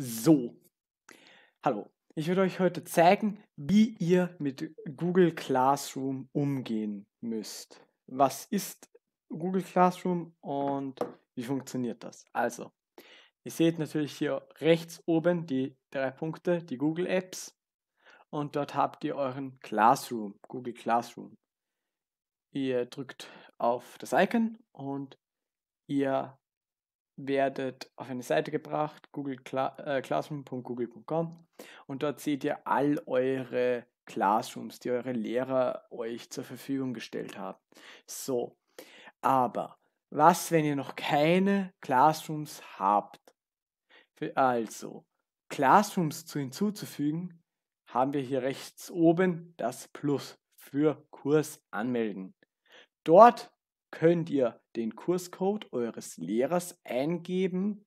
So, hallo, ich werde euch heute zeigen, wie ihr mit Google Classroom umgehen müsst. Was ist Google Classroom und wie funktioniert das? Also, ihr seht natürlich hier rechts oben die drei Punkte, die Google Apps und dort habt ihr euren Classroom, Google Classroom. Ihr drückt auf das Icon und ihr werdet auf eine Seite gebracht, google äh, classroom.google.com und dort seht ihr all eure Classrooms, die eure Lehrer euch zur Verfügung gestellt haben. So, aber was, wenn ihr noch keine Classrooms habt? Für, also, Classrooms zu hinzuzufügen, haben wir hier rechts oben das Plus für Kurs anmelden. Dort könnt ihr den Kurscode eures Lehrers eingeben.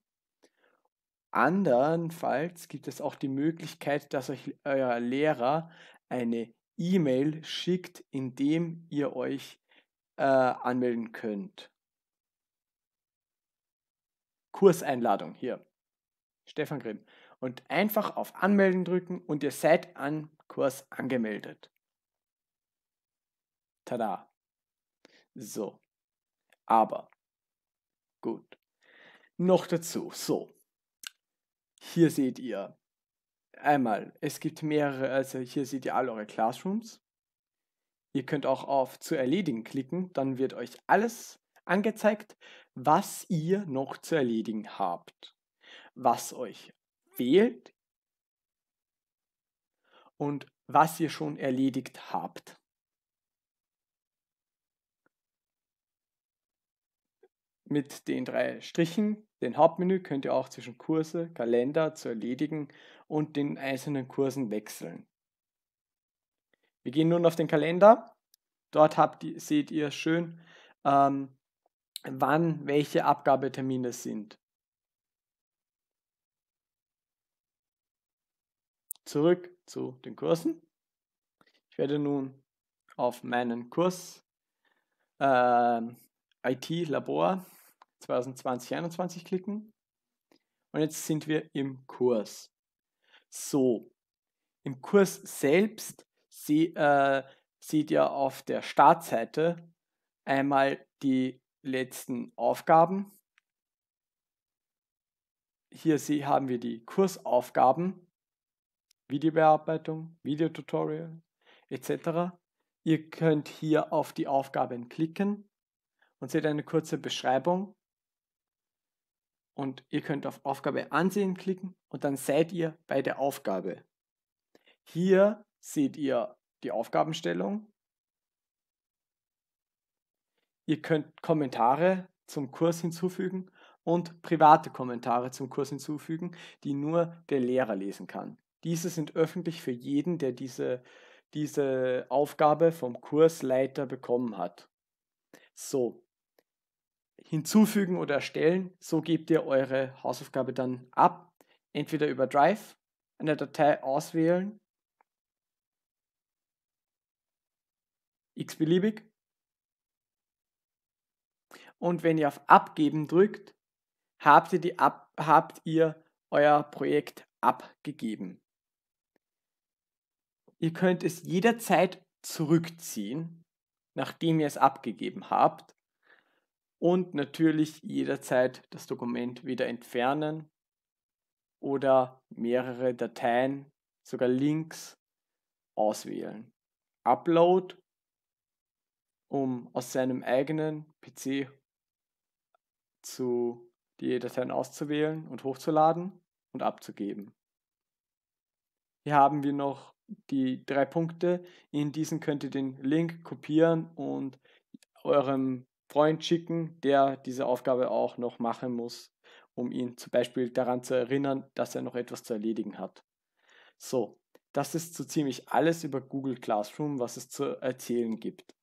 Andernfalls gibt es auch die Möglichkeit, dass euch euer Lehrer eine E-Mail schickt, in dem ihr euch äh, anmelden könnt. Kurseinladung hier. Stefan Grimm. Und einfach auf Anmelden drücken und ihr seid an Kurs angemeldet. Tada. So. Aber, gut. Noch dazu, so. Hier seht ihr einmal, es gibt mehrere, also hier seht ihr alle eure Classrooms. Ihr könnt auch auf zu erledigen klicken, dann wird euch alles angezeigt, was ihr noch zu erledigen habt, was euch fehlt und was ihr schon erledigt habt. Mit den drei Strichen, Den Hauptmenü, könnt ihr auch zwischen Kurse, Kalender zu erledigen und den einzelnen Kursen wechseln. Wir gehen nun auf den Kalender. Dort habt, seht ihr schön, ähm, wann welche Abgabetermine sind. Zurück zu den Kursen. Ich werde nun auf meinen Kurs äh, IT-Labor 2020 2021 klicken. Und jetzt sind wir im Kurs. So, im Kurs selbst sie, äh, seht ihr auf der Startseite einmal die letzten Aufgaben. Hier sie, haben wir die Kursaufgaben, Videobearbeitung, Videotutorial etc. Ihr könnt hier auf die Aufgaben klicken und seht eine kurze Beschreibung und ihr könnt auf Aufgabe ansehen klicken und dann seid ihr bei der Aufgabe. Hier seht ihr die Aufgabenstellung. Ihr könnt Kommentare zum Kurs hinzufügen und private Kommentare zum Kurs hinzufügen, die nur der Lehrer lesen kann. Diese sind öffentlich für jeden, der diese, diese Aufgabe vom Kursleiter bekommen hat. So, hinzufügen oder erstellen. So gebt ihr eure Hausaufgabe dann ab. Entweder über Drive, eine Datei auswählen, x-beliebig. Und wenn ihr auf Abgeben drückt, habt ihr, die ab, habt ihr euer Projekt abgegeben. Ihr könnt es jederzeit zurückziehen, nachdem ihr es abgegeben habt und natürlich jederzeit das Dokument wieder entfernen oder mehrere Dateien, sogar Links auswählen. Upload, um aus seinem eigenen PC zu die Dateien auszuwählen und hochzuladen und abzugeben. Hier haben wir noch die drei Punkte. In diesen könnt ihr den Link kopieren und eurem Freund schicken, der diese Aufgabe auch noch machen muss, um ihn zum Beispiel daran zu erinnern, dass er noch etwas zu erledigen hat. So, das ist so ziemlich alles über Google Classroom, was es zu erzählen gibt.